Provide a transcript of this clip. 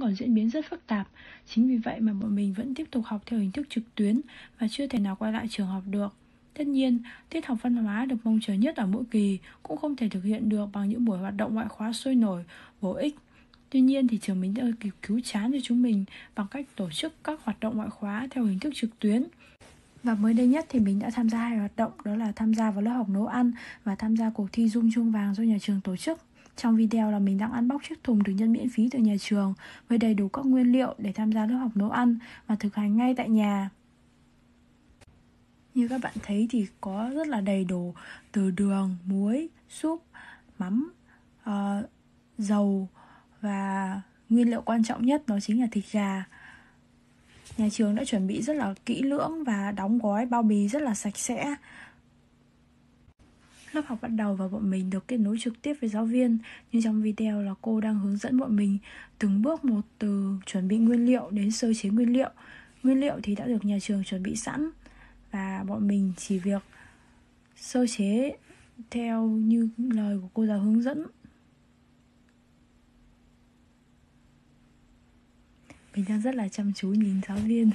còn diễn biến rất phức tạp. Chính vì vậy mà bọn mình vẫn tiếp tục học theo hình thức trực tuyến và chưa thể nào quay lại trường học được. Tất nhiên, tiết học văn hóa được mong chờ nhất ở mỗi kỳ cũng không thể thực hiện được bằng những buổi hoạt động ngoại khóa sôi nổi, bổ ích. Tuy nhiên thì trường mình đã kịp cứu chán cho chúng mình bằng cách tổ chức các hoạt động ngoại khóa theo hình thức trực tuyến. Và mới đây nhất thì mình đã tham gia hai hoạt động đó là tham gia vào lớp học nấu ăn và tham gia cuộc thi dung chuông vàng do nhà trường tổ chức. Trong video là mình đang unbox chiếc thùng được nhân miễn phí từ nhà trường với đầy đủ các nguyên liệu để tham gia lớp học nấu ăn và thực hành ngay tại nhà. Như các bạn thấy thì có rất là đầy đủ từ đường, muối, súp, mắm, uh, dầu và nguyên liệu quan trọng nhất đó chính là thịt gà. Nhà trường đã chuẩn bị rất là kỹ lưỡng và đóng gói bao bì rất là sạch sẽ Lớp học bắt đầu và bọn mình được kết nối trực tiếp với giáo viên Như trong video là cô đang hướng dẫn bọn mình từng bước một từ chuẩn bị nguyên liệu đến sơ chế nguyên liệu Nguyên liệu thì đã được nhà trường chuẩn bị sẵn Và bọn mình chỉ việc sơ chế theo như lời của cô giáo hướng dẫn Mình đang rất là chăm chú nhìn giáo viên